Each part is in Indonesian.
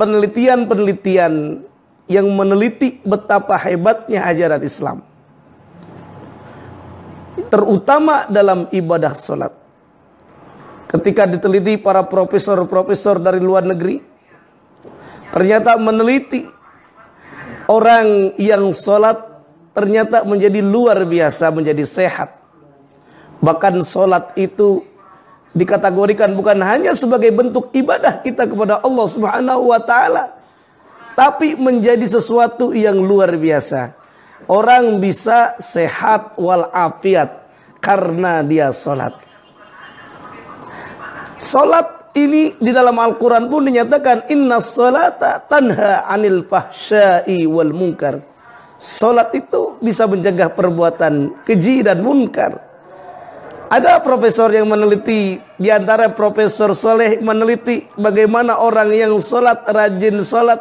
penelitian-penelitian yang meneliti betapa hebatnya ajaran Islam. Terutama dalam ibadah sholat. Ketika diteliti para profesor-profesor dari luar negeri, ternyata meneliti orang yang sholat ternyata menjadi luar biasa, menjadi sehat. Bahkan sholat itu dikategorikan bukan hanya sebagai bentuk ibadah kita kepada Allah Subhanahu wa taala tapi menjadi sesuatu yang luar biasa. Orang bisa sehat wal afiat karena dia salat. Salat ini di dalam Al-Qur'an pun dinyatakan inna salata tanha anil fahsya'i wal munkar. Salat itu bisa menjaga perbuatan keji dan munkar. Ada profesor yang meneliti, di antara profesor soleh meneliti bagaimana orang yang sholat rajin sholat,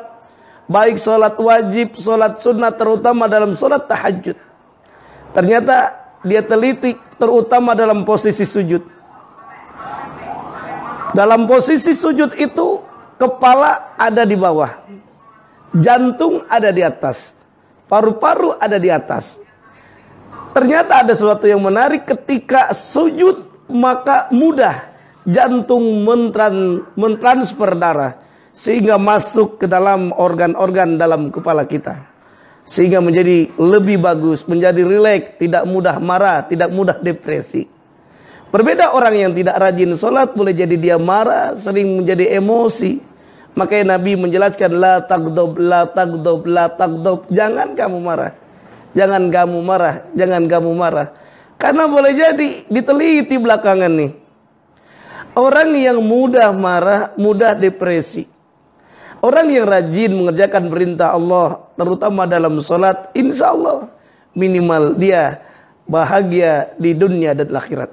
baik sholat wajib, sholat sunnah, terutama dalam sholat tahajud. Ternyata dia teliti terutama dalam posisi sujud. Dalam posisi sujud itu kepala ada di bawah, jantung ada di atas, paru-paru ada di atas, Ternyata ada sesuatu yang menarik ketika sujud maka mudah jantung mentran, mentransfer darah sehingga masuk ke dalam organ-organ dalam kepala kita sehingga menjadi lebih bagus, menjadi rileks, tidak mudah marah, tidak mudah depresi. Berbeda orang yang tidak rajin sholat boleh jadi dia marah, sering menjadi emosi. Makanya Nabi menjelaskan la tagdob, la tagdob, la tagdob. Jangan kamu marah. Jangan kamu marah, jangan kamu marah. Karena boleh jadi diteliti belakangan nih. Orang yang mudah marah, mudah depresi. Orang yang rajin mengerjakan perintah Allah, terutama dalam sholat, insya Allah minimal dia bahagia di dunia dan akhirat.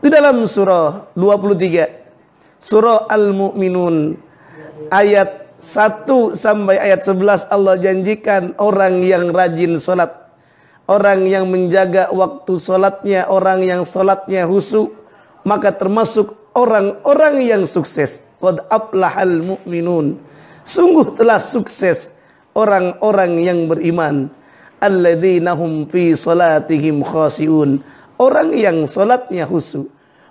Di dalam surah 23, surah Al-Mu'minun, ayat 1 sampai ayat 11 Allah janjikan orang yang rajin sholat orang yang menjaga waktu sholatnya, orang yang sholatnya husu, maka termasuk orang-orang yang sukses. Qad aflahal mu'minun. Sungguh telah sukses orang-orang yang beriman. Alladhinahum fi salatihim khasiun. Orang yang sholatnya husu.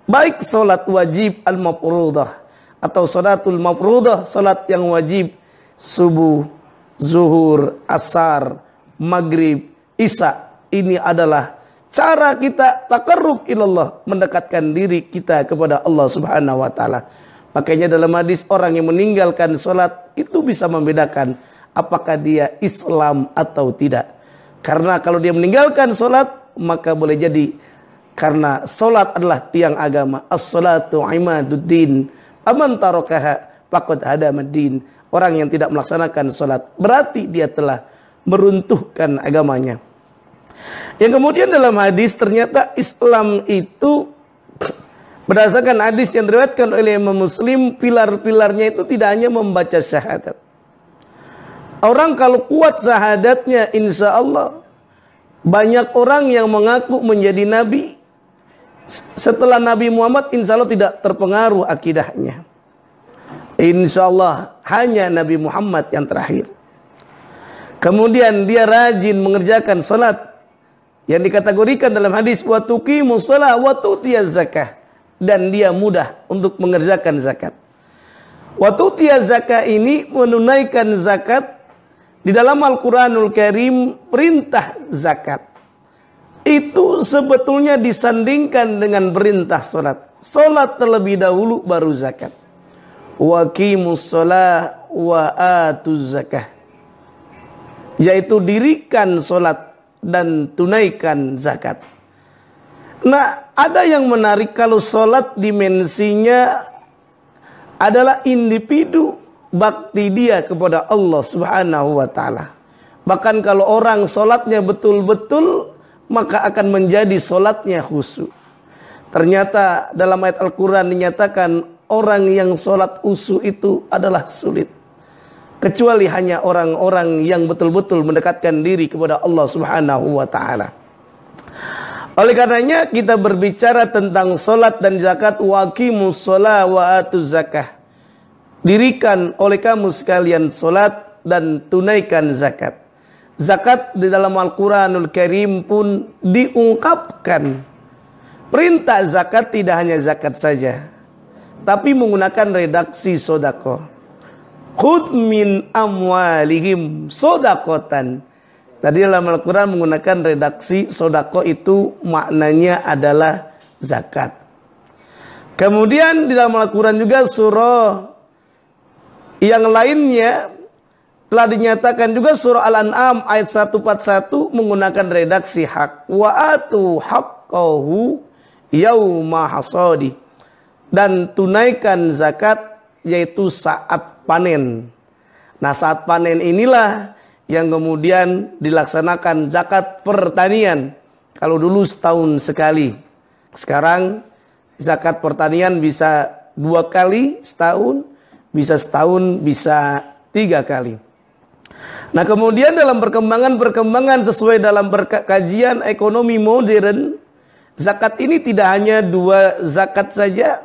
Baik sholat wajib al-mafrudah. Atau sholatul mafrudah, sholat yang wajib. Subuh, zuhur, asar, maghrib, Isa. Ini adalah cara kita takarruf ilallah. Mendekatkan diri kita kepada Allah subhanahu wa ta'ala. Makanya dalam hadis orang yang meninggalkan sholat itu bisa membedakan apakah dia Islam atau tidak. Karena kalau dia meninggalkan sholat maka boleh jadi karena sholat adalah tiang agama. as salatu imaduddin. Aman faqad hada madin. Orang yang tidak melaksanakan sholat berarti dia telah meruntuhkan agamanya. Yang kemudian dalam hadis ternyata Islam itu berdasarkan hadis yang diriwayatkan oleh Imam Muslim pilar-pilarnya itu tidak hanya membaca syahadat. Orang kalau kuat syahadatnya insya Allah banyak orang yang mengaku menjadi nabi setelah Nabi Muhammad insya Allah tidak terpengaruh akidahnya. Insya Allah hanya Nabi Muhammad yang terakhir. Kemudian dia rajin mengerjakan sholat yang dikategorikan dalam hadis wa tuqimu shalah wa tutiyaz zakah dan dia mudah untuk mengerjakan zakat. Wa tutiyaz zakah ini menunaikan zakat di dalam Al-Qur'anul Karim perintah zakat itu sebetulnya disandingkan dengan perintah salat. Salat terlebih dahulu baru zakat. Wa qimus shalah wa atuz zakah. Yaitu dirikan salat dan tunaikan zakat. Nah, ada yang menarik kalau sholat dimensinya adalah individu bakti dia kepada Allah Subhanahu wa taala. Bahkan kalau orang sholatnya betul-betul maka akan menjadi sholatnya khusyuk. Ternyata dalam ayat Al-Quran dinyatakan orang yang sholat usu itu adalah sulit kecuali hanya orang-orang yang betul-betul mendekatkan diri kepada Allah Subhanahu wa taala. Oleh karenanya kita berbicara tentang salat dan zakat waqimus shalah wa atuz zakah. Dirikan oleh kamu sekalian salat dan tunaikan zakat. Zakat di dalam Al-Qur'anul Karim pun diungkapkan Perintah zakat tidak hanya zakat saja, tapi menggunakan redaksi sodako. Khud min amwalihim sodakotan. Tadi dalam Al-Quran menggunakan redaksi sodako itu maknanya adalah zakat. Kemudian di dalam Al-Quran juga surah yang lainnya telah dinyatakan juga surah Al-An'am ayat 141 menggunakan redaksi hak. Wa'atu haqqahu yauma hasadi. Dan tunaikan zakat yaitu saat panen. Nah, saat panen inilah yang kemudian dilaksanakan zakat pertanian. Kalau dulu setahun sekali, sekarang zakat pertanian bisa dua kali setahun, bisa setahun, bisa tiga kali. Nah, kemudian dalam perkembangan-perkembangan sesuai dalam kajian ekonomi modern, zakat ini tidak hanya dua zakat saja,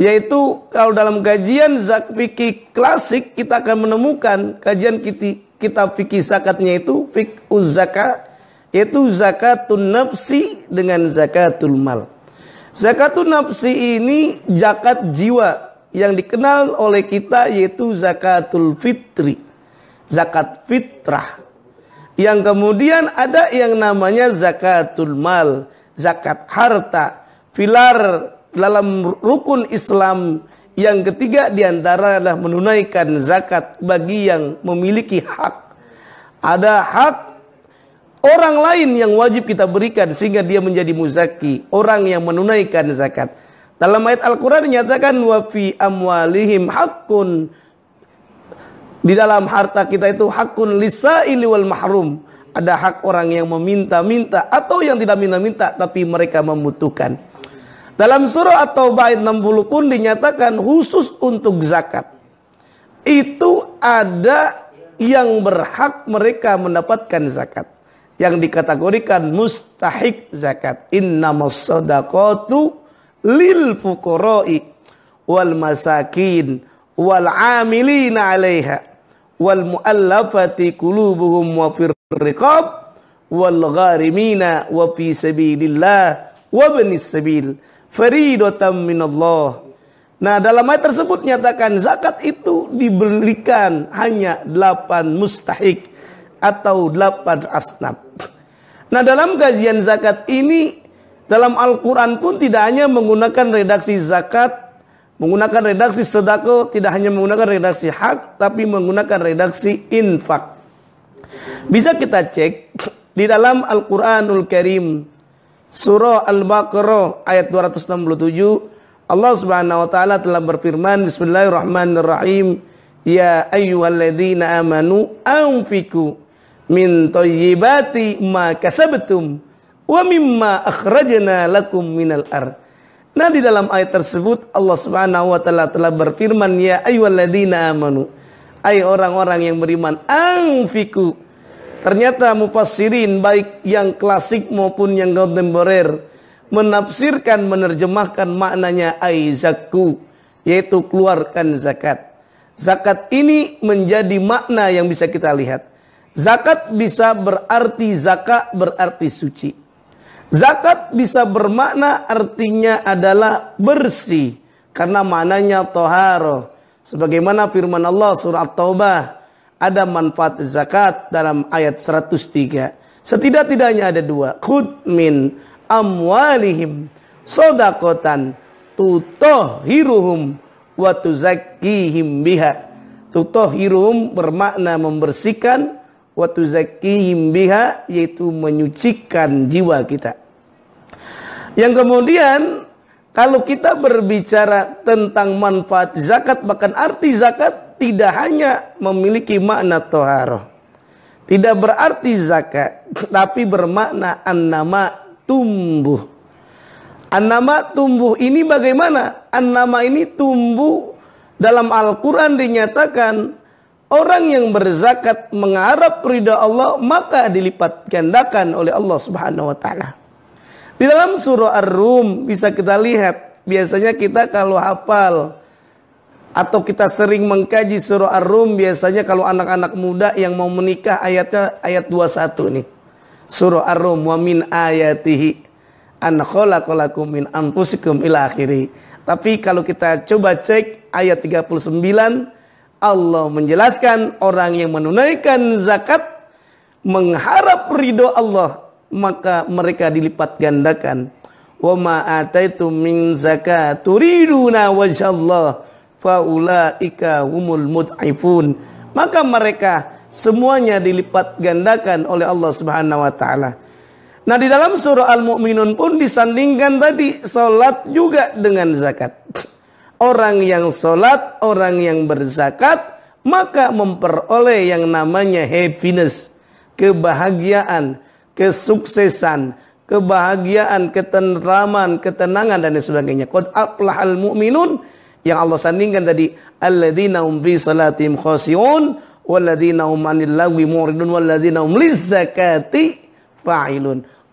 yaitu kalau dalam kajian zak fikih klasik kita akan menemukan kajian kita kitab fikih zakatnya itu fikuz zakat yaitu zakatun nafsi dengan zakatul mal. Zakatun nafsi ini zakat jiwa yang dikenal oleh kita yaitu zakatul fitri. Zakat fitrah. Yang kemudian ada yang namanya zakatul mal, zakat harta, filar dalam rukun Islam yang ketiga diantara adalah menunaikan zakat bagi yang memiliki hak. Ada hak orang lain yang wajib kita berikan sehingga dia menjadi muzaki. Orang yang menunaikan zakat. Dalam ayat Al-Quran dinyatakan wafi amwalihim hakun. Di dalam harta kita itu hakun lisa'ili wal mahrum. Ada hak orang yang meminta-minta atau yang tidak minta-minta tapi mereka membutuhkan. Dalam surah At-Taubah ayat 60 pun dinyatakan khusus untuk zakat. Itu ada yang berhak mereka mendapatkan zakat. Yang dikategorikan mustahik zakat. Innamas sadaqatu lil fuqara'i wal masakin wal amilina 'alaiha wal muallafati qulubuhum wa firriqab wal gharimina wa fi sabilillah wa ibnis sabil faridotam minallah. Nah dalam ayat tersebut nyatakan zakat itu diberikan hanya 8 mustahik atau 8 asnaf. Nah dalam kajian zakat ini dalam Al-Quran pun tidak hanya menggunakan redaksi zakat menggunakan redaksi sedako, tidak hanya menggunakan redaksi hak tapi menggunakan redaksi infak bisa kita cek di dalam Al-Qur'anul Karim Surah Al-Baqarah ayat 267 Allah Subhanahu wa taala telah berfirman Bismillahirrahmanirrahim Ya ayyuhalladzina amanu anfiku min thayyibati ma kasabtum wa mimma akhrajna lakum minal ar. Nah di dalam ayat tersebut Allah Subhanahu wa taala telah berfirman ya ayyuhalladzina amanu ay orang-orang yang beriman anfiku Ternyata mufassirin baik yang klasik maupun yang kontemporer menafsirkan menerjemahkan maknanya zakku yaitu keluarkan zakat. Zakat ini menjadi makna yang bisa kita lihat. Zakat bisa berarti zakat berarti suci. Zakat bisa bermakna artinya adalah bersih karena maknanya toharo. Sebagaimana firman Allah surat taubah ada manfaat zakat dalam ayat 103. Setidak-tidaknya ada dua. Khud min amwalihim sodakotan tutohiruhum wa tuzakkihim biha. Tutohiruhum bermakna membersihkan wa biha yaitu menyucikan jiwa kita. Yang kemudian kalau kita berbicara tentang manfaat zakat bahkan arti zakat tidak hanya memiliki makna toharoh. Tidak berarti zakat, tapi bermakna annama tumbuh. Annama tumbuh ini bagaimana? Annama ini tumbuh dalam Al-Quran dinyatakan orang yang berzakat mengharap ridha Allah maka dilipat gandakan oleh Allah Subhanahu wa taala. Di dalam surah Ar-Rum bisa kita lihat biasanya kita kalau hafal atau kita sering mengkaji surah Ar-Rum biasanya kalau anak-anak muda yang mau menikah ayatnya ayat 21 nih. Surah Ar-Rum wa min ayatihi an khalaqalakum min anfusikum ila akhiri. Tapi kalau kita coba cek ayat 39 Allah menjelaskan orang yang menunaikan zakat mengharap ridho Allah maka mereka dilipat gandakan. Wa ma ataitum min zakat turiduna wajhallah faulaika humul mud'ifun maka mereka semuanya dilipat gandakan oleh Allah Subhanahu wa taala. Nah, di dalam surah Al-Mu'minun pun disandingkan tadi salat juga dengan zakat. Orang yang salat, orang yang berzakat maka memperoleh yang namanya happiness, kebahagiaan, kesuksesan, kebahagiaan, ketenraman, ketenangan dan sebagainya. Qad aflahal mu'minun yang Allah sandingkan tadi alladzina hum salatihim walladzina hum 'anil muridun walladzina hum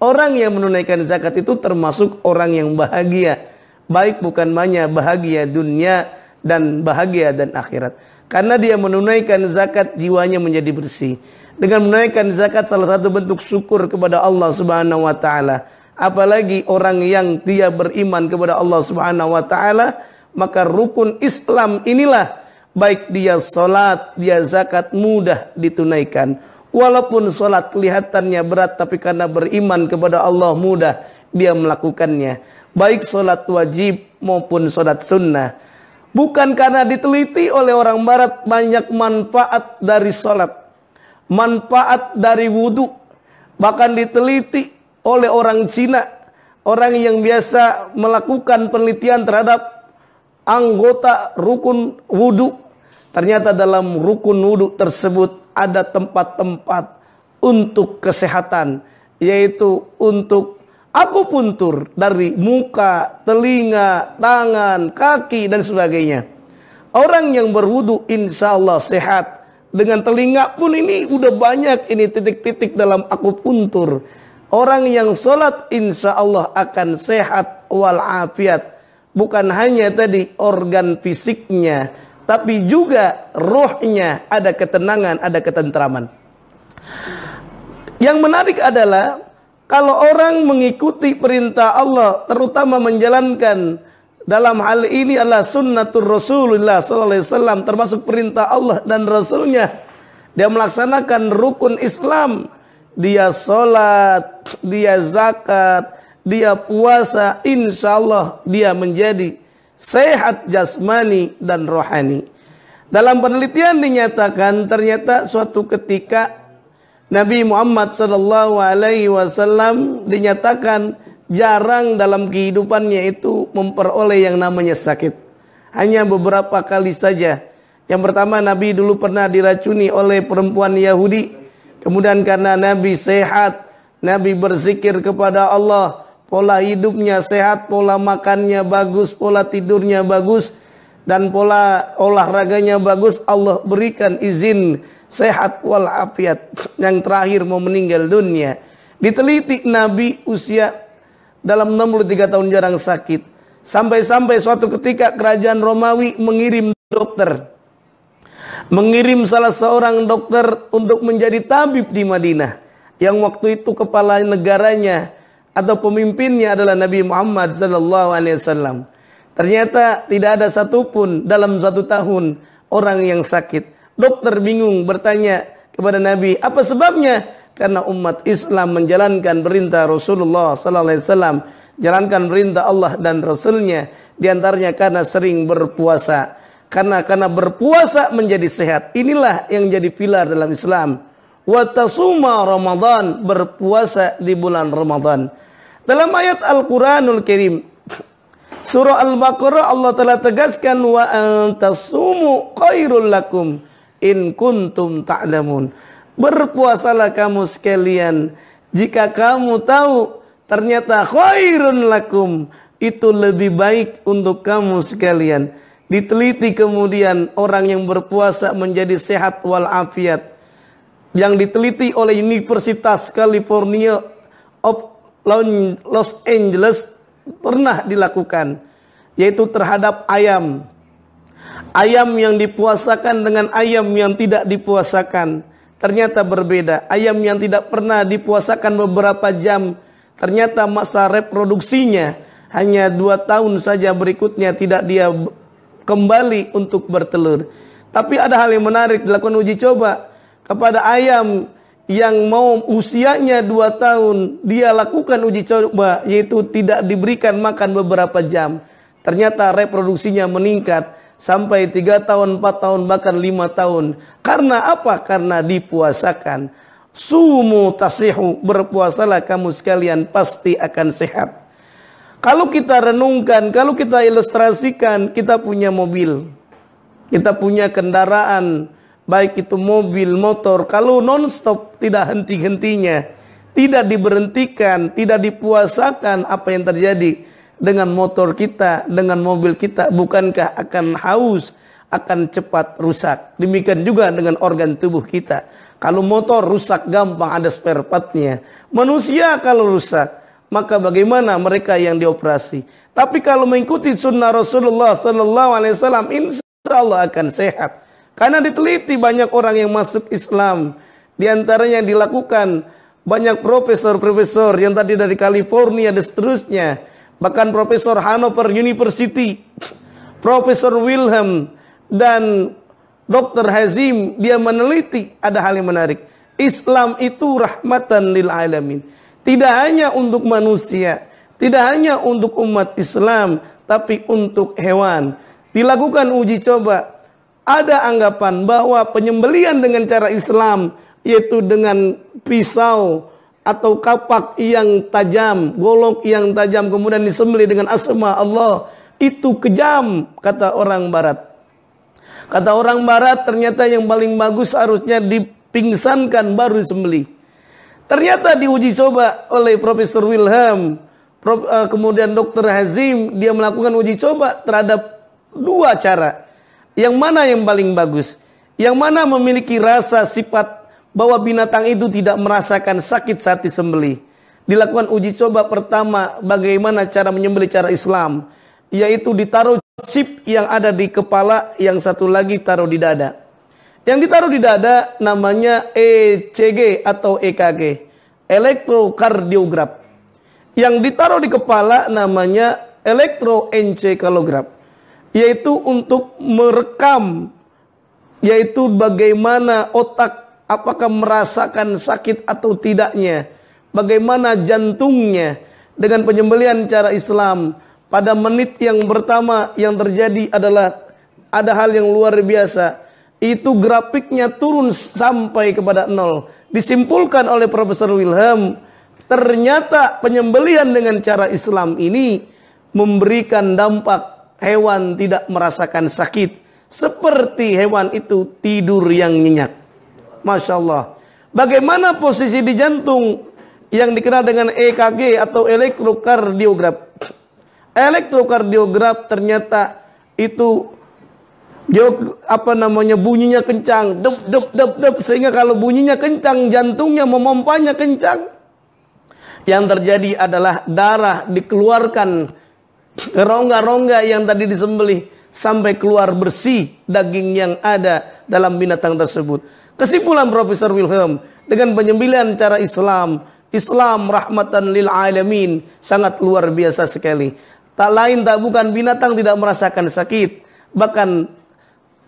orang yang menunaikan zakat itu termasuk orang yang bahagia baik bukan hanya bahagia dunia dan bahagia dan akhirat karena dia menunaikan zakat jiwanya menjadi bersih dengan menunaikan zakat salah satu bentuk syukur kepada Allah Subhanahu wa taala apalagi orang yang dia beriman kepada Allah Subhanahu wa taala maka rukun Islam inilah baik dia sholat, dia zakat mudah ditunaikan. Walaupun sholat kelihatannya berat tapi karena beriman kepada Allah mudah dia melakukannya. Baik sholat wajib maupun sholat sunnah. Bukan karena diteliti oleh orang barat banyak manfaat dari sholat. Manfaat dari wudhu. Bahkan diteliti oleh orang Cina. Orang yang biasa melakukan penelitian terhadap anggota rukun wudhu. Ternyata dalam rukun wudhu tersebut ada tempat-tempat untuk kesehatan. Yaitu untuk aku puntur dari muka, telinga, tangan, kaki dan sebagainya. Orang yang berwudhu insya Allah sehat. Dengan telinga pun ini udah banyak ini titik-titik dalam aku puntur. Orang yang sholat insya Allah akan sehat walafiat bukan hanya tadi organ fisiknya, tapi juga rohnya ada ketenangan, ada ketentraman. Yang menarik adalah kalau orang mengikuti perintah Allah, terutama menjalankan dalam hal ini adalah sunnatul Rasulullah Sallallahu Alaihi Wasallam, termasuk perintah Allah dan Rasulnya. Dia melaksanakan rukun Islam, dia sholat, dia zakat, dia puasa, insya Allah dia menjadi sehat jasmani dan rohani. Dalam penelitian dinyatakan ternyata suatu ketika Nabi Muhammad Shallallahu Alaihi Wasallam dinyatakan jarang dalam kehidupannya itu memperoleh yang namanya sakit. Hanya beberapa kali saja. Yang pertama Nabi dulu pernah diracuni oleh perempuan Yahudi. Kemudian karena Nabi sehat, Nabi berzikir kepada Allah, pola hidupnya sehat, pola makannya bagus, pola tidurnya bagus, dan pola olahraganya bagus, Allah berikan izin sehat walafiat. Yang terakhir mau meninggal dunia. Diteliti Nabi usia dalam 63 tahun jarang sakit. Sampai-sampai suatu ketika kerajaan Romawi mengirim dokter. Mengirim salah seorang dokter untuk menjadi tabib di Madinah. Yang waktu itu kepala negaranya atau pemimpinnya adalah Nabi Muhammad sallallahu alaihi wasallam. Ternyata tidak ada satupun dalam satu tahun orang yang sakit. Dokter bingung bertanya kepada Nabi, apa sebabnya? Karena umat Islam menjalankan perintah Rasulullah sallallahu alaihi wasallam, jalankan perintah Allah dan Rasulnya, diantaranya karena sering berpuasa. Karena karena berpuasa menjadi sehat. Inilah yang jadi pilar dalam Islam watasuma Ramadan berpuasa di bulan Ramadan. Dalam ayat Al-Qur'anul Karim Surah Al-Baqarah Allah telah tegaskan wa antasumu kairul lakum in kuntum ta'lamun. Berpuasalah kamu sekalian jika kamu tahu ternyata khairun lakum itu lebih baik untuk kamu sekalian. Diteliti kemudian orang yang berpuasa menjadi sehat wal afiat yang diteliti oleh Universitas California of Los Angeles pernah dilakukan yaitu terhadap ayam ayam yang dipuasakan dengan ayam yang tidak dipuasakan ternyata berbeda ayam yang tidak pernah dipuasakan beberapa jam ternyata masa reproduksinya hanya dua tahun saja berikutnya tidak dia kembali untuk bertelur tapi ada hal yang menarik dilakukan uji coba kepada ayam yang mau usianya dua tahun dia lakukan uji coba yaitu tidak diberikan makan beberapa jam ternyata reproduksinya meningkat sampai tiga tahun empat tahun bahkan lima tahun karena apa karena dipuasakan sumu tasihu berpuasalah kamu sekalian pasti akan sehat kalau kita renungkan kalau kita ilustrasikan kita punya mobil kita punya kendaraan baik itu mobil, motor, kalau non-stop tidak henti-hentinya, tidak diberhentikan, tidak dipuasakan apa yang terjadi dengan motor kita, dengan mobil kita, bukankah akan haus, akan cepat rusak. Demikian juga dengan organ tubuh kita. Kalau motor rusak gampang ada spare partnya. Manusia kalau rusak maka bagaimana mereka yang dioperasi? Tapi kalau mengikuti sunnah Rasulullah Sallallahu Alaihi Wasallam, insya Allah akan sehat. Karena diteliti banyak orang yang masuk Islam. Di antaranya yang dilakukan banyak profesor-profesor yang tadi dari California dan seterusnya. Bahkan Profesor Hanover University, Profesor Wilhelm, dan Dr. Hazim dia meneliti ada hal yang menarik. Islam itu rahmatan lil alamin. Tidak hanya untuk manusia, tidak hanya untuk umat Islam, tapi untuk hewan. Dilakukan uji coba ada anggapan bahwa penyembelian dengan cara Islam yaitu dengan pisau atau kapak yang tajam, golok yang tajam kemudian disembelih dengan asma Allah itu kejam kata orang barat. Kata orang barat ternyata yang paling bagus harusnya dipingsankan baru disembelih. Ternyata diuji coba oleh Profesor Wilhelm, eh, kemudian Dr. Hazim, dia melakukan uji coba terhadap dua cara. Yang mana yang paling bagus? Yang mana memiliki rasa sifat bahwa binatang itu tidak merasakan sakit saat disembelih. Dilakukan uji coba pertama bagaimana cara menyembelih cara Islam, yaitu ditaruh chip yang ada di kepala, yang satu lagi taruh di dada. Yang ditaruh di dada namanya ECG atau EKG, elektrokardiograf. Yang ditaruh di kepala namanya elektroencefalogram yaitu untuk merekam yaitu bagaimana otak apakah merasakan sakit atau tidaknya, bagaimana jantungnya dengan penyembelian cara Islam. Pada menit yang pertama yang terjadi adalah ada hal yang luar biasa. Itu grafiknya turun sampai kepada nol. Disimpulkan oleh Profesor Wilhelm, ternyata penyembelian dengan cara Islam ini memberikan dampak hewan tidak merasakan sakit seperti hewan itu tidur yang nyenyak. Masya Allah. Bagaimana posisi di jantung yang dikenal dengan EKG atau elektrokardiograf? Elektrokardiograf ternyata itu apa namanya bunyinya kencang, dup dup dup dup sehingga kalau bunyinya kencang jantungnya memompanya kencang. Yang terjadi adalah darah dikeluarkan rongga-rongga yang tadi disembelih sampai keluar bersih daging yang ada dalam binatang tersebut. Kesimpulan Profesor Wilhelm dengan penyembelihan cara Islam, Islam rahmatan lil alamin sangat luar biasa sekali. Tak lain tak bukan binatang tidak merasakan sakit, bahkan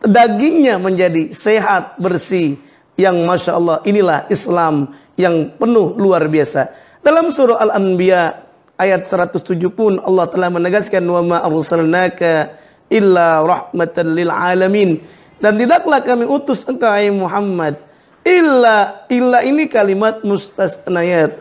dagingnya menjadi sehat bersih yang masya Allah inilah Islam yang penuh luar biasa. Dalam surah Al-Anbiya ayat 107 pun Allah telah menegaskan wa ma arsalnaka illa rahmatan lil alamin dan tidaklah kami utus engkau ai Muhammad illa illa ini kalimat mustasnayat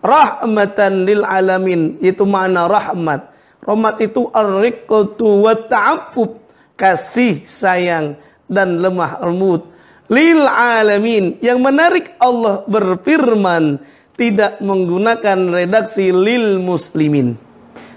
rahmatan lil alamin itu makna rahmat rahmat itu ar-riqatu wa ta'affuf kasih sayang dan lemah lembut lil alamin yang menarik Allah berfirman tidak menggunakan redaksi lil muslimin.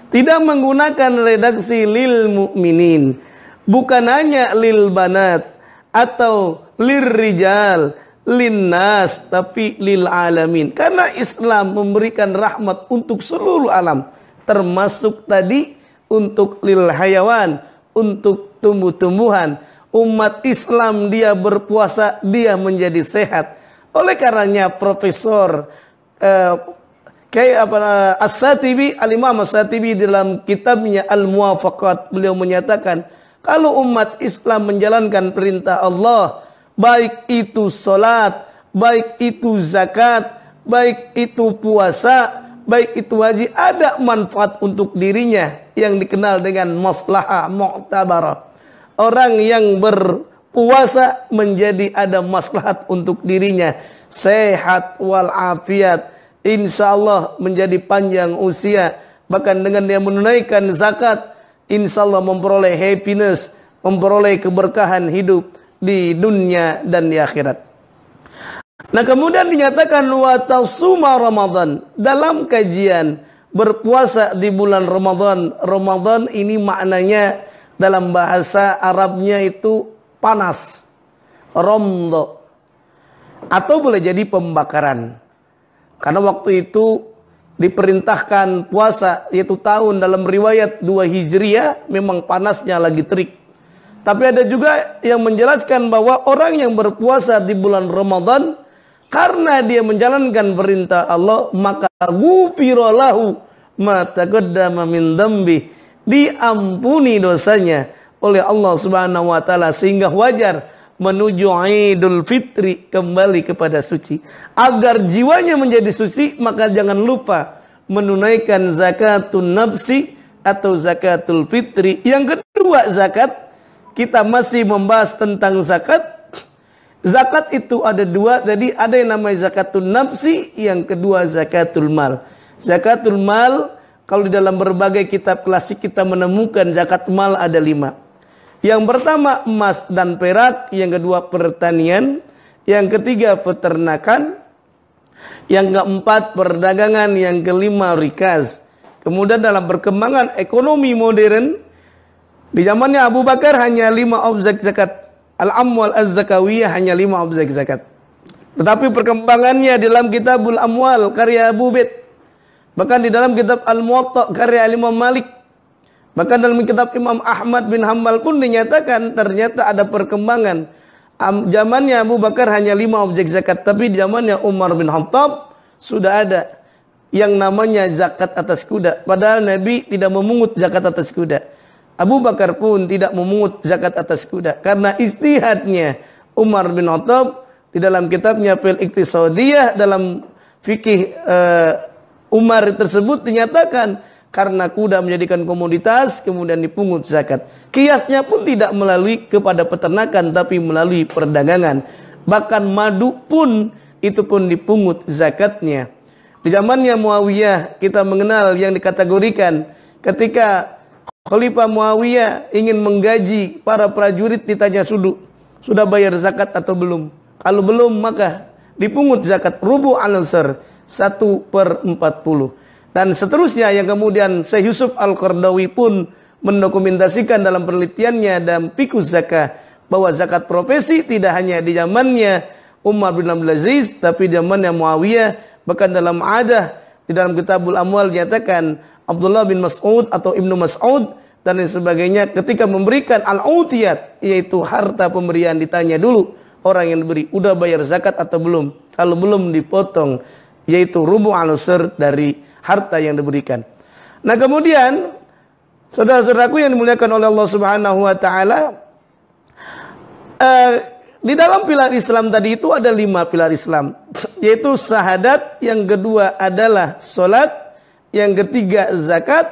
Tidak menggunakan redaksi lil mukminin. Bukan hanya lil banat atau lil rijal, lil nas, tapi lil alamin. Karena Islam memberikan rahmat untuk seluruh alam, termasuk tadi untuk lil hayawan, untuk tumbuh-tumbuhan. Umat Islam dia berpuasa, dia menjadi sehat. Oleh karenanya Profesor Eh, kayak apa eh, As-Satibi Al-Imam As-Satibi dalam kitabnya Al-Muwafaqat beliau menyatakan kalau umat Islam menjalankan perintah Allah baik itu salat, baik itu zakat, baik itu puasa, baik itu haji ada manfaat untuk dirinya yang dikenal dengan maslahah mu'tabarah. Orang yang berpuasa menjadi ada maslahat untuk dirinya, sehat wal afiat insya Allah menjadi panjang usia. Bahkan dengan dia menunaikan zakat, insya Allah memperoleh happiness, memperoleh keberkahan hidup di dunia dan di akhirat. Nah kemudian dinyatakan watasuma Ramadan dalam kajian berpuasa di bulan Ramadan. Ramadan ini maknanya dalam bahasa Arabnya itu panas, romdo atau boleh jadi pembakaran. Karena waktu itu diperintahkan puasa yaitu tahun dalam riwayat dua Hijriah memang panasnya lagi terik. Tapi ada juga yang menjelaskan bahwa orang yang berpuasa di bulan Ramadan karena dia menjalankan perintah Allah maka gufirolahu ma min dambih diampuni dosanya oleh Allah Subhanahu wa taala sehingga wajar menuju Idul Fitri kembali kepada suci. Agar jiwanya menjadi suci, maka jangan lupa menunaikan zakatun nafsi atau zakatul fitri. Yang kedua zakat, kita masih membahas tentang zakat. Zakat itu ada dua, jadi ada yang namanya zakatul nafsi, yang kedua zakatul mal. Zakatul mal, kalau di dalam berbagai kitab klasik kita menemukan zakat mal ada lima. Yang pertama emas dan perak, yang kedua pertanian, yang ketiga peternakan, yang keempat perdagangan, yang kelima rikas. Kemudian dalam perkembangan ekonomi modern, di zamannya Abu Bakar hanya lima objek zakat. Al-Amwal Az-Zakawiyah hanya lima objek zakat. Tetapi perkembangannya dalam kitabul Amwal karya Abu Bid. Bahkan di dalam kitab Al-Muwatta karya Imam Malik maka dalam kitab Imam Ahmad bin Hambal pun dinyatakan ternyata ada perkembangan. Zamannya Abu Bakar hanya lima objek zakat, tapi di zamannya Umar bin Khattab sudah ada yang namanya zakat atas kuda. Padahal Nabi tidak memungut zakat atas kuda. Abu Bakar pun tidak memungut zakat atas kuda karena istihadnya Umar bin Khattab di dalam kitabnya Fil Iktisadiyah dalam fikih uh, Umar tersebut dinyatakan karena kuda menjadikan komoditas kemudian dipungut zakat. Kiasnya pun tidak melalui kepada peternakan tapi melalui perdagangan. Bahkan madu pun itu pun dipungut zakatnya. Di zamannya Muawiyah kita mengenal yang dikategorikan ketika Khalifah Muawiyah ingin menggaji para prajurit ditanya sudu sudah bayar zakat atau belum? Kalau belum maka dipungut zakat rubu al satu per 40 dan seterusnya yang kemudian Syekh Yusuf Al-Qardawi pun mendokumentasikan dalam penelitiannya dan Pikus Zakah bahwa zakat profesi tidak hanya di zamannya Umar bin Abdul Aziz tapi di zamannya Muawiyah bahkan dalam adah di dalam kitabul amwal dinyatakan Abdullah bin Mas'ud atau Ibnu Mas'ud dan lain sebagainya ketika memberikan al-utiyat yaitu harta pemberian ditanya dulu orang yang diberi udah bayar zakat atau belum kalau belum dipotong yaitu rubu al dari harta yang diberikan. Nah kemudian saudara-saudaraku yang dimuliakan oleh Allah Subhanahu Wa Taala, eh, di dalam pilar Islam tadi itu ada lima pilar Islam, yaitu syahadat yang kedua adalah solat, yang ketiga zakat.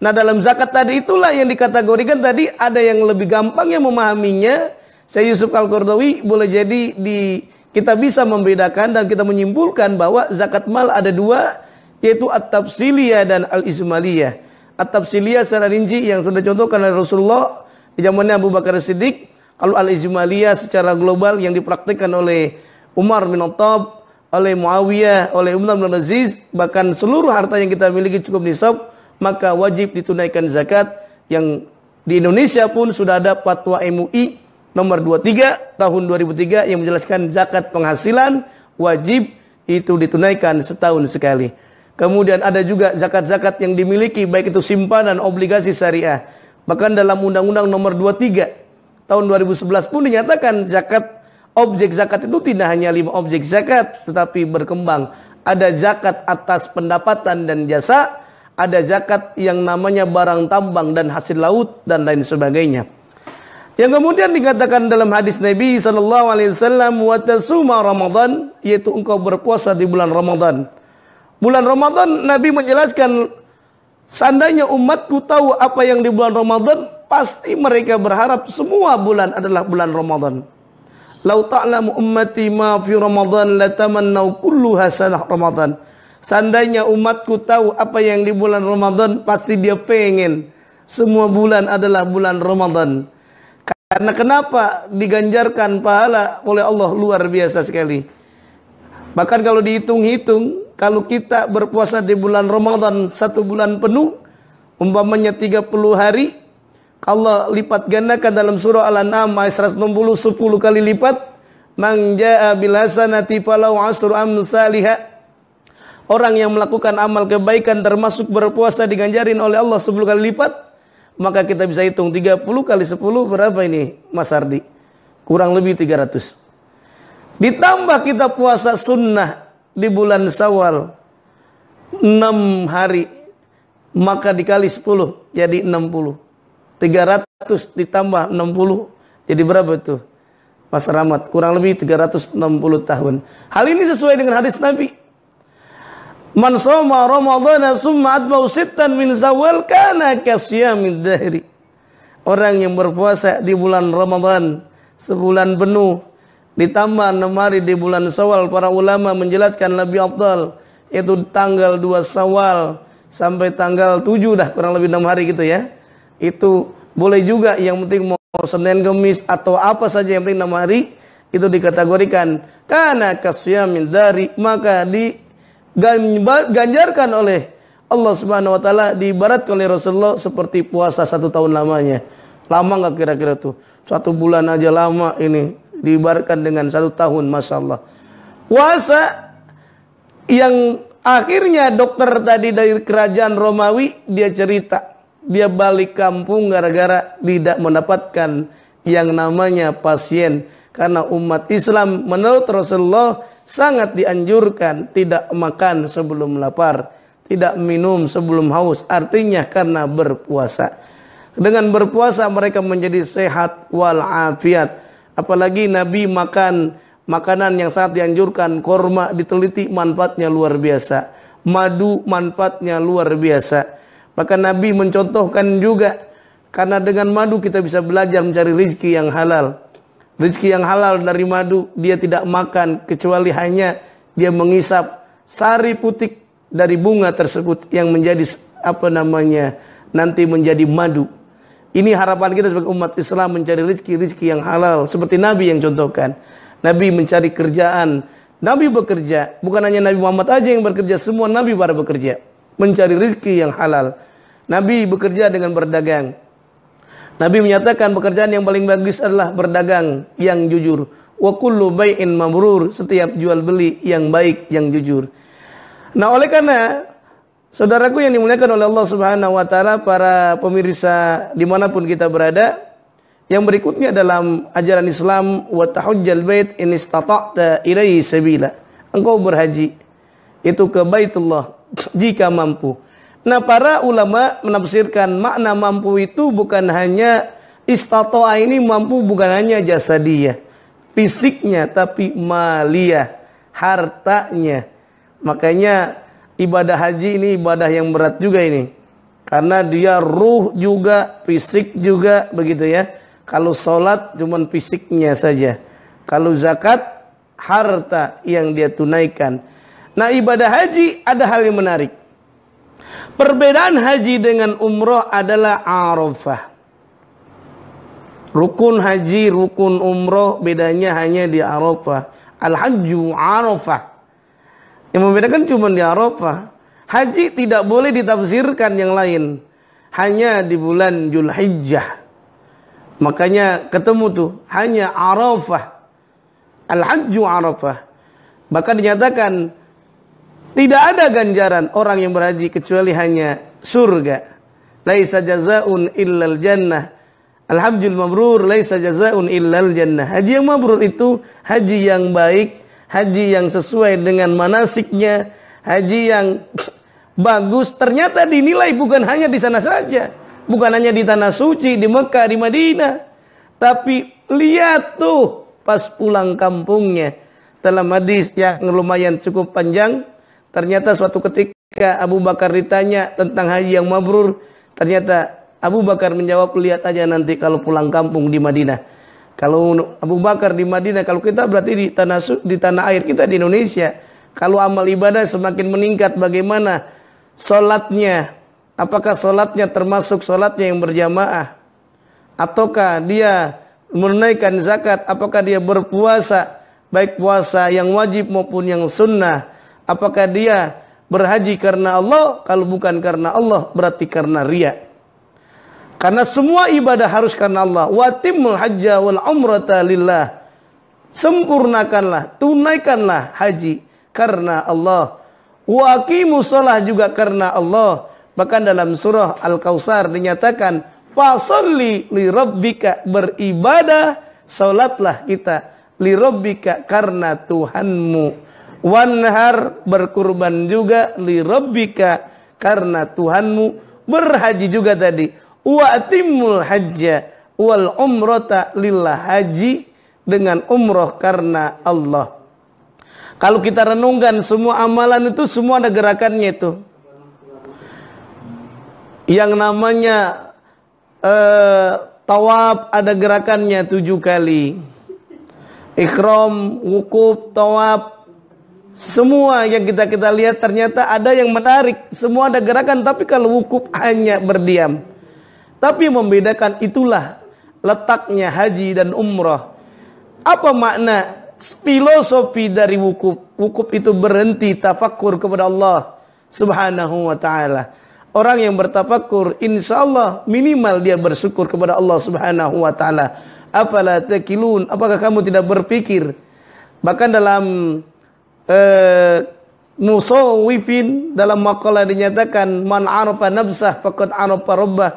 Nah dalam zakat tadi itulah yang dikategorikan tadi ada yang lebih gampang yang memahaminya. Saya Yusuf Al Qurdawi boleh jadi di kita bisa membedakan dan kita menyimpulkan bahwa zakat mal ada dua, yaitu At-Tafsiliyah dan al ismaliyah At-Tafsiliyah secara rinci yang sudah contohkan oleh Rasulullah di zamannya Abu Bakar Siddiq, kalau al ismaliyah secara global yang dipraktikkan oleh Umar bin Khattab, oleh Muawiyah, oleh Umar bin Aziz, bahkan seluruh harta yang kita miliki cukup nisab, maka wajib ditunaikan zakat yang di Indonesia pun sudah ada fatwa MUI nomor 23 tahun 2003 yang menjelaskan zakat penghasilan wajib itu ditunaikan setahun sekali. Kemudian ada juga zakat-zakat yang dimiliki baik itu simpanan, obligasi syariah. Bahkan dalam Undang-Undang Nomor 23 tahun 2011 pun dinyatakan zakat objek zakat itu tidak hanya lima objek zakat tetapi berkembang. Ada zakat atas pendapatan dan jasa, ada zakat yang namanya barang tambang dan hasil laut dan lain sebagainya. Yang kemudian dikatakan dalam hadis Nabi Shallallahu Alaihi Wasallam, watasuma Ramadan, yaitu engkau berpuasa di bulan Ramadan. Bulan Ramadan Nabi menjelaskan seandainya umatku tahu apa yang di bulan Ramadan, pasti mereka berharap semua bulan adalah bulan Ramadan. Lau ta'lamu ummati ma fi Ramadan latamannau kullu hasanah Ramadan. Seandainya umatku tahu apa yang di bulan Ramadan, pasti dia pengen semua bulan adalah bulan Ramadan. Karena kenapa diganjarkan pahala oleh Allah luar biasa sekali. Bahkan kalau dihitung-hitung, kalau kita berpuasa di bulan Ramadan satu bulan penuh, umpamanya 30 hari, kalau lipat gandakan dalam surah Al-An'am ayat 160 10 kali lipat, "Man jaa bil hasanati falau asru amsalha." Orang yang melakukan amal kebaikan termasuk berpuasa diganjarin oleh Allah 10 kali lipat, maka kita bisa hitung 30 kali 10 berapa ini, Mas Ardi? Kurang lebih 300. Ditambah kita puasa sunnah di bulan Sawal 6 hari maka dikali 10 jadi 60. 300 ditambah 60 jadi berapa itu? Mas Rahmat kurang lebih 360 tahun. Hal ini sesuai dengan hadis Nabi. Man soma Ramadhana summa atba'u sittan min sawal kana kasyamid dahri. Orang yang berpuasa di bulan Ramadan sebulan penuh ditambah enam hari di bulan Sawal para ulama menjelaskan lebih afdal itu tanggal 2 Sawal sampai tanggal 7 dah kurang lebih enam hari gitu ya. Itu boleh juga yang penting mau Senin Kamis atau apa saja yang penting enam hari itu dikategorikan karena kasyamin dari maka diganjarkan oleh Allah Subhanahu wa taala diibaratkan oleh Rasulullah seperti puasa satu tahun lamanya. Lama nggak kira-kira tuh? Satu bulan aja lama ini dibarkan dengan satu tahun, masya Allah. Puasa yang akhirnya dokter tadi dari kerajaan Romawi dia cerita dia balik kampung gara-gara tidak mendapatkan yang namanya pasien karena umat Islam menurut Rasulullah sangat dianjurkan tidak makan sebelum lapar, tidak minum sebelum haus, artinya karena berpuasa. Dengan berpuasa mereka menjadi sehat walafiat afiat Apalagi Nabi makan makanan yang sangat dianjurkan, korma diteliti manfaatnya luar biasa. Madu manfaatnya luar biasa. Maka Nabi mencontohkan juga karena dengan madu kita bisa belajar mencari rezeki yang halal. rezeki yang halal dari madu dia tidak makan kecuali hanya dia mengisap sari putik dari bunga tersebut yang menjadi apa namanya nanti menjadi madu. Ini harapan kita sebagai umat Islam mencari rizki-rizki yang halal seperti Nabi yang contohkan. Nabi mencari kerjaan, Nabi bekerja, bukan hanya Nabi Muhammad aja yang bekerja, semua Nabi para bekerja. Mencari rizki yang halal. Nabi bekerja dengan berdagang. Nabi menyatakan pekerjaan yang paling bagus adalah berdagang yang jujur. Wa kullu bai'in mabrur, setiap jual beli yang baik, yang jujur. Nah, oleh karena Saudaraku yang dimuliakan oleh Allah Subhanahu wa taala, para pemirsa dimanapun kita berada, yang berikutnya dalam ajaran Islam wa tahujjal bait in istata'ta ilaihi sabila. Engkau berhaji itu ke Baitullah jika mampu. Nah, para ulama menafsirkan makna mampu itu bukan hanya istatoa ini mampu bukan hanya jasa dia, fisiknya tapi maliyah, hartanya. Makanya ibadah haji ini ibadah yang berat juga ini. Karena dia ruh juga, fisik juga begitu ya. Kalau sholat cuma fisiknya saja. Kalau zakat harta yang dia tunaikan. Nah ibadah haji ada hal yang menarik. Perbedaan haji dengan umroh adalah arafah. Rukun haji, rukun umroh bedanya hanya di arafah. Al-hajju arafah. Yang membedakan cuma di Arafah. Haji tidak boleh ditafsirkan yang lain. Hanya di bulan Julhijjah. Makanya ketemu tuh hanya Arafah. Al-Hajju Arafah. Bahkan dinyatakan tidak ada ganjaran orang yang berhaji kecuali hanya surga. Laisa jazaun illal jannah. Al-Hajjul mabrur laisa jazaun illal jannah. Haji yang mabrur itu haji yang baik haji yang sesuai dengan manasiknya, haji yang bagus ternyata dinilai bukan hanya di sana saja, bukan hanya di tanah suci, di Mekah, di Madinah, tapi lihat tuh pas pulang kampungnya. Dalam hadis ya. yang lumayan cukup panjang, ternyata suatu ketika Abu Bakar ditanya tentang haji yang mabrur, ternyata Abu Bakar menjawab, lihat aja nanti kalau pulang kampung di Madinah kalau Abu Bakar di Madinah, kalau kita berarti di tanah di tanah air kita di Indonesia. Kalau amal ibadah semakin meningkat, bagaimana solatnya? Apakah solatnya termasuk solatnya yang berjamaah? Ataukah dia menunaikan zakat? Apakah dia berpuasa? Baik puasa yang wajib maupun yang sunnah. Apakah dia berhaji karena Allah? Kalau bukan karena Allah, berarti karena riak. Karena semua ibadah harus karena Allah. Watimul hajja wal umrata lillah. Sempurnakanlah, tunaikanlah haji karena Allah. Waqimu sholah juga karena Allah. Bahkan dalam surah Al-Kausar dinyatakan, Fasalli li rabbika beribadah, sholatlah kita li rabbika karena Tuhanmu. Wanhar berkurban juga li rabbika karena Tuhanmu. Berhaji juga tadi wa timul hajja wal umrata lillah haji dengan umroh karena Allah. Kalau kita renungkan semua amalan itu semua ada gerakannya itu. Yang namanya eh, tawaf ada gerakannya tujuh kali. Ikram, wukuf, tawaf. Semua yang kita kita lihat ternyata ada yang menarik. Semua ada gerakan tapi kalau wukuf hanya berdiam. Tapi membedakan itulah letaknya haji dan umrah. Apa makna filosofi dari wukuf? Wukuf itu berhenti tafakur kepada Allah subhanahu wa ta'ala. Orang yang bertafakur, insya Allah minimal dia bersyukur kepada Allah subhanahu wa ta'ala. Apalah tekilun, apakah kamu tidak berpikir? Bahkan dalam eh, musawifin, dalam makalah dinyatakan, Man arafa nafsah fakat arafa rabbah.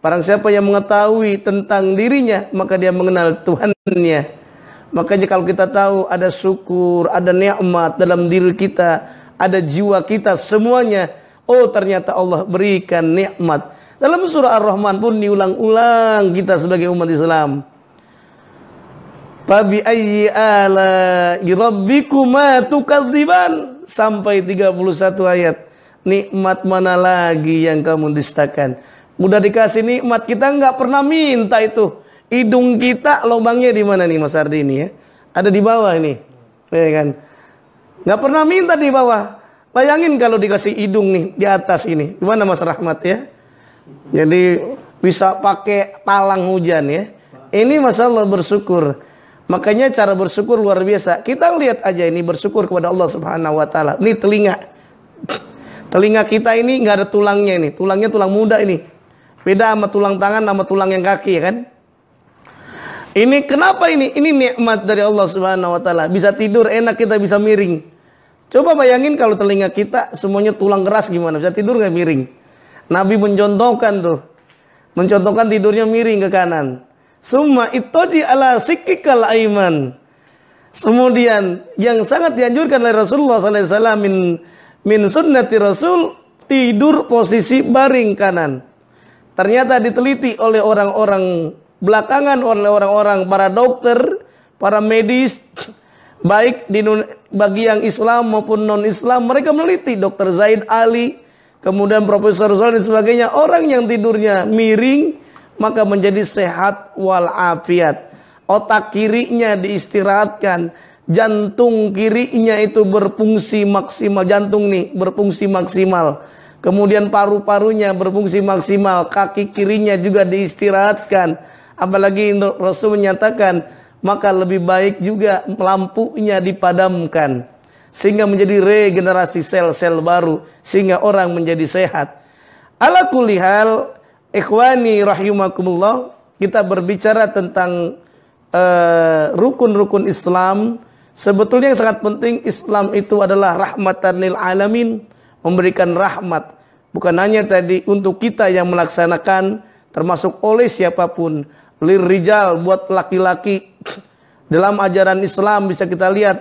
Barang siapa yang mengetahui tentang dirinya, maka dia mengenal Tuhannya. Makanya kalau kita tahu ada syukur, ada nikmat dalam diri kita, ada jiwa kita semuanya. Oh ternyata Allah berikan nikmat. Dalam surah Ar-Rahman pun diulang-ulang kita sebagai umat Islam. Babi ayyi ala rabbikuma tukadziban sampai 31 ayat. Nikmat mana lagi yang kamu dustakan? Mudah dikasih umat kita nggak pernah minta itu. Hidung kita lubangnya di mana nih Mas Ardi ini ya? Ada di bawah ini. Ya kan? Nggak pernah minta di bawah. Bayangin kalau dikasih hidung nih di atas ini. Gimana Mas Rahmat ya? Jadi bisa pakai talang hujan ya. Ini masalah bersyukur. Makanya cara bersyukur luar biasa. Kita lihat aja ini bersyukur kepada Allah Subhanahu wa taala. Ini telinga. Telinga kita ini nggak ada tulangnya ini. Tulangnya tulang muda ini. Beda sama tulang tangan sama tulang yang kaki ya kan? Ini kenapa ini? Ini nikmat dari Allah Subhanahu wa taala. Bisa tidur enak kita bisa miring. Coba bayangin kalau telinga kita semuanya tulang keras gimana? Bisa tidur nggak miring? Nabi mencontohkan tuh. Mencontohkan tidurnya miring ke kanan. Summa ittaji ala sikikal aiman. Kemudian yang sangat dianjurkan oleh Rasulullah Sallallahu SAW min, min sunnati Rasul tidur posisi baring kanan. Ternyata diteliti oleh orang-orang belakangan oleh orang-orang para dokter, para medis baik di bagi yang Islam maupun non-Islam mereka meneliti Dokter Zaid Ali, kemudian Profesor Zain dan sebagainya. Orang yang tidurnya miring maka menjadi sehat walafiat. Otak kirinya diistirahatkan, jantung kirinya itu berfungsi maksimal, jantung nih berfungsi maksimal Kemudian paru-parunya berfungsi maksimal, kaki kirinya juga diistirahatkan. Apalagi Rasul menyatakan, maka lebih baik juga lampunya dipadamkan. Sehingga menjadi regenerasi sel-sel baru. Sehingga orang menjadi sehat. Ala kulihal, ikhwani rahimakumullah, kita berbicara tentang eh, rukun-rukun uh, Islam. Sebetulnya yang sangat penting Islam itu adalah rahmatan lil alamin memberikan rahmat bukan hanya tadi untuk kita yang melaksanakan termasuk oleh siapapun lirijal buat laki-laki dalam ajaran Islam bisa kita lihat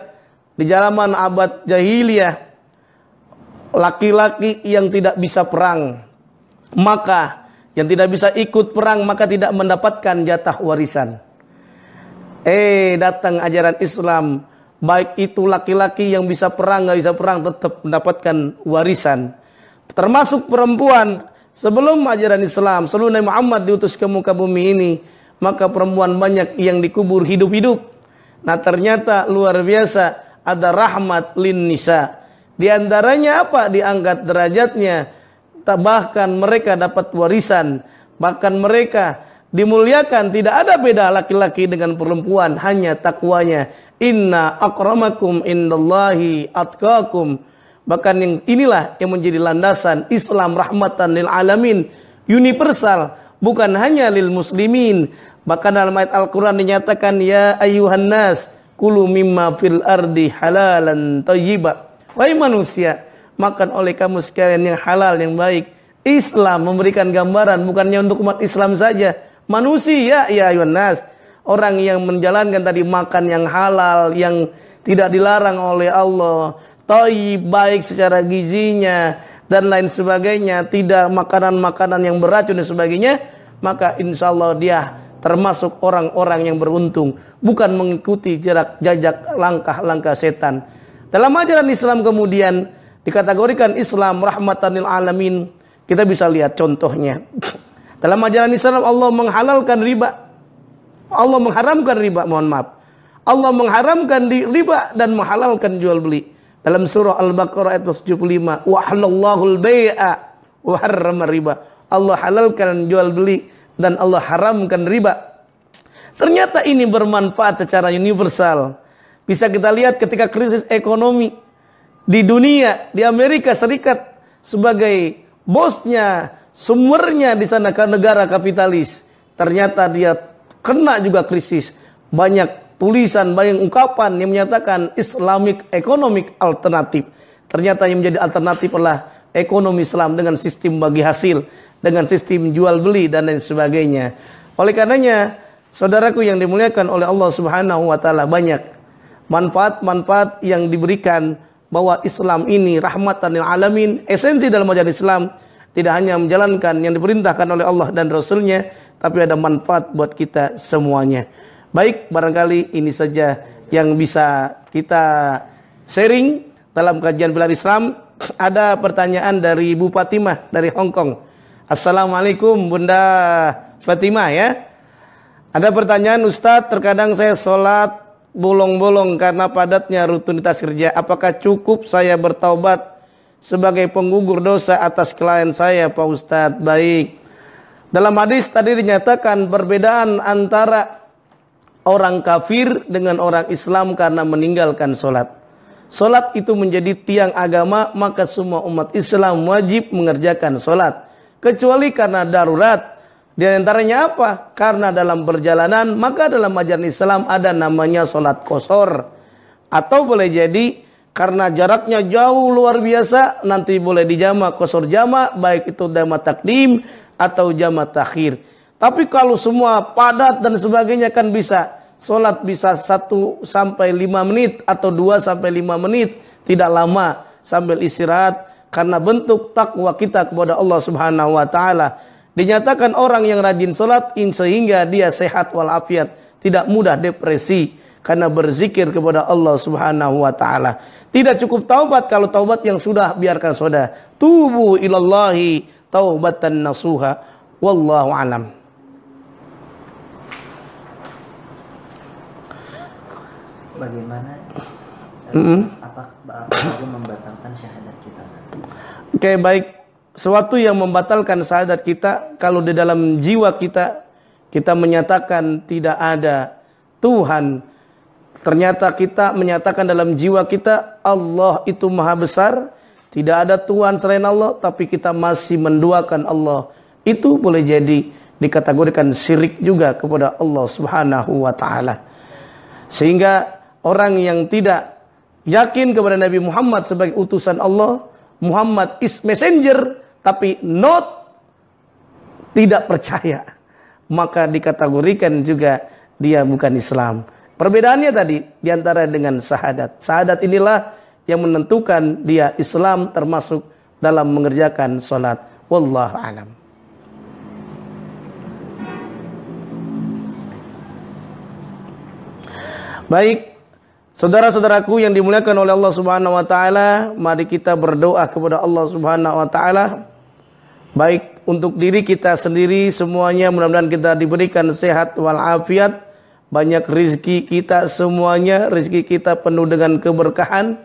di zaman abad jahiliyah laki-laki yang tidak bisa perang maka yang tidak bisa ikut perang maka tidak mendapatkan jatah warisan eh datang ajaran Islam baik itu laki-laki yang bisa perang nggak bisa perang tetap mendapatkan warisan termasuk perempuan sebelum ajaran Islam seluruh Nabi Muhammad diutus ke muka bumi ini maka perempuan banyak yang dikubur hidup-hidup nah ternyata luar biasa ada rahmat lin nisa di antaranya apa diangkat derajatnya bahkan mereka dapat warisan bahkan mereka dimuliakan tidak ada beda laki-laki dengan perempuan hanya takwanya inna akramakum indallahi atqakum bahkan yang inilah yang menjadi landasan Islam rahmatan lil alamin universal bukan hanya lil muslimin bahkan dalam ayat Al-Qur'an dinyatakan ya ayuhan nas kulu mimma fil ardi halalan thayyiba wahai manusia makan oleh kamu sekalian yang halal yang baik Islam memberikan gambaran bukannya untuk umat Islam saja manusia ya Yunus Orang yang menjalankan tadi makan yang halal, yang tidak dilarang oleh Allah, toy baik secara gizinya dan lain sebagainya, tidak makanan-makanan yang beracun dan sebagainya, maka insya Allah dia termasuk orang-orang yang beruntung, bukan mengikuti jarak jajak langkah-langkah setan. Dalam ajaran Islam kemudian dikategorikan Islam rahmatanil alamin. Kita bisa lihat contohnya. Dalam ajaran Islam Allah menghalalkan riba. Allah mengharamkan riba, mohon maaf. Allah mengharamkan riba dan menghalalkan jual beli. Dalam surah Al-Baqarah ayat 75, wa halallahu al-bai'a wa harrama riba. Allah halalkan jual beli dan Allah haramkan riba. Ternyata ini bermanfaat secara universal. Bisa kita lihat ketika krisis ekonomi di dunia, di Amerika Serikat sebagai bosnya Sumbernya di sana ke negara kapitalis. Ternyata dia kena juga krisis. Banyak tulisan, banyak ungkapan yang menyatakan Islamic Economic Alternative. Ternyata yang menjadi alternatif adalah ekonomi Islam dengan sistem bagi hasil, dengan sistem jual beli dan lain sebagainya. Oleh karenanya, saudaraku yang dimuliakan oleh Allah Subhanahu wa taala banyak manfaat-manfaat yang diberikan bahwa Islam ini rahmatan lil alamin, esensi dalam ajaran Islam tidak hanya menjalankan yang diperintahkan oleh Allah dan Rasulnya, tapi ada manfaat buat kita semuanya. Baik, barangkali ini saja yang bisa kita sharing dalam kajian bela Islam. Ada pertanyaan dari Bu Fatimah dari Hong Kong. Assalamualaikum Bunda Fatimah ya. Ada pertanyaan Ustadz, terkadang saya sholat bolong-bolong karena padatnya rutinitas kerja. Apakah cukup saya bertaubat sebagai penggugur dosa atas klien saya Pak Ustadz baik dalam hadis tadi dinyatakan perbedaan antara orang kafir dengan orang Islam karena meninggalkan sholat Sholat itu menjadi tiang agama maka semua umat Islam wajib mengerjakan sholat kecuali karena darurat di antaranya apa? Karena dalam perjalanan maka dalam ajaran Islam ada namanya sholat kosor atau boleh jadi karena jaraknya jauh luar biasa nanti boleh dijama kosor jama baik itu jama takdim atau jama takhir tapi kalau semua padat dan sebagainya kan bisa sholat bisa 1 sampai 5 menit atau 2 sampai 5 menit tidak lama sambil istirahat karena bentuk takwa kita kepada Allah Subhanahu wa taala dinyatakan orang yang rajin sholat sehingga dia sehat walafiat tidak mudah depresi karena berzikir kepada Allah Subhanahu wa taala. Tidak cukup taubat kalau taubat yang sudah biarkan sudah. Tubu ilallahi taubatan nasuha wallahu alam. Bagaimana mm -hmm. apa, apa membatalkan syahadat kita? Oke, okay, baik. Sesuatu yang membatalkan syahadat kita kalau di dalam jiwa kita kita menyatakan tidak ada Tuhan Ternyata kita menyatakan dalam jiwa kita Allah itu maha besar, tidak ada Tuhan selain Allah, tapi kita masih menduakan Allah. Itu boleh jadi dikategorikan syirik juga kepada Allah Subhanahu wa taala. Sehingga orang yang tidak yakin kepada Nabi Muhammad sebagai utusan Allah, Muhammad is messenger tapi not tidak percaya, maka dikategorikan juga dia bukan Islam. Perbedaannya tadi diantara dengan syahadat. Syahadat inilah yang menentukan dia Islam termasuk dalam mengerjakan sholat. Wallahu alam. Baik, saudara-saudaraku yang dimuliakan oleh Allah Subhanahu wa taala, mari kita berdoa kepada Allah Subhanahu wa taala baik untuk diri kita sendiri semuanya mudah-mudahan kita diberikan sehat walafiat banyak rizki kita semuanya, rizki kita penuh dengan keberkahan.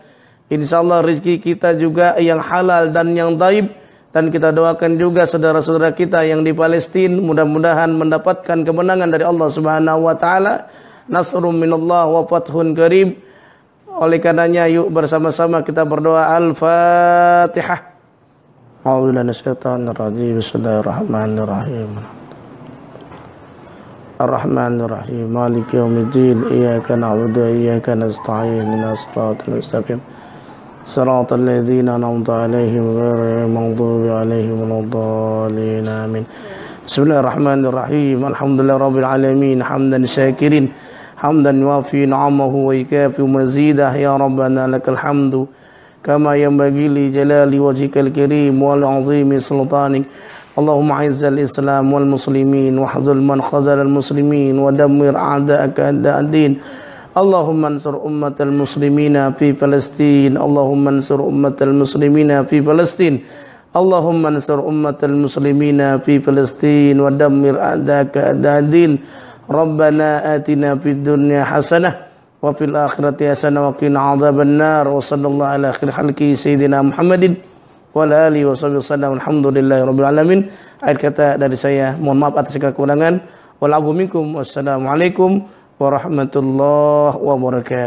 insyaallah Allah rizki kita juga yang halal dan yang daib. Dan kita doakan juga saudara-saudara kita yang di Palestina mudah-mudahan mendapatkan kemenangan dari Allah Subhanahu wa taala. Nasrun minallah wa fathun karib. Oleh karenanya yuk bersama-sama kita berdoa Al-Fatihah. A'udzu billahi minasyaitonir rajim. Bismillahirrahmanirrahim. الرحمن الرحيم مالك يوم الدين إياك نعبد وإياك نستعين من الصراط المستقيم صراط الذين أنعمت عليهم غير المغضوب عليهم ولا الضالين آمين بسم الله الرحمن الرحيم الحمد لله رب العالمين حمدا شاكرين حمدا يوافي نعمه ويكافي مزيده يا ربنا لك الحمد كما ينبغي لجلال وجهك الكريم والعظيم سلطانك اللهم اعز الاسلام والمسلمين واحذر من خذل المسلمين ودمر اعداءك اعداء الدين اللهم انصر أمة المسلمين في فلسطين اللهم انصر أمة المسلمين في فلسطين اللهم انصر أمة المسلمين في فلسطين ودمر أعداءك أعداء الدين ربنا آتنا في الدنيا حسنة وفي الآخرة حسنة وقنا عذاب النار وصلى الله على خير خلقه سيدنا محمد wa alihi wasallam alhamdulillahi rabbil alamin akhir kata dari saya mohon maaf atas segala kekurangan walakum minkum wassalamualaikum warahmatullahi wabarakatuh